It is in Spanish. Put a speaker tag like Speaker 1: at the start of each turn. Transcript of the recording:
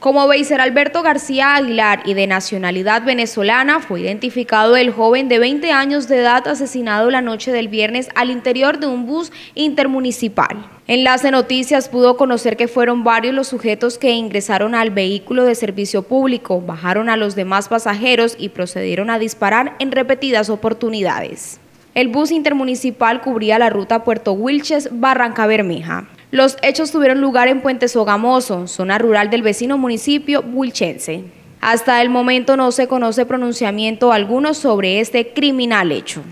Speaker 1: Como Beiser Alberto García Aguilar y de nacionalidad venezolana, fue identificado el joven de 20 años de edad asesinado la noche del viernes al interior de un bus intermunicipal. Enlace Noticias pudo conocer que fueron varios los sujetos que ingresaron al vehículo de servicio público, bajaron a los demás pasajeros y procedieron a disparar en repetidas oportunidades. El bus intermunicipal cubría la ruta Puerto Wilches-Barranca Bermeja. Los hechos tuvieron lugar en Puente Sogamoso, zona rural del vecino municipio Bulchense. Hasta el momento no se conoce pronunciamiento alguno sobre este criminal hecho.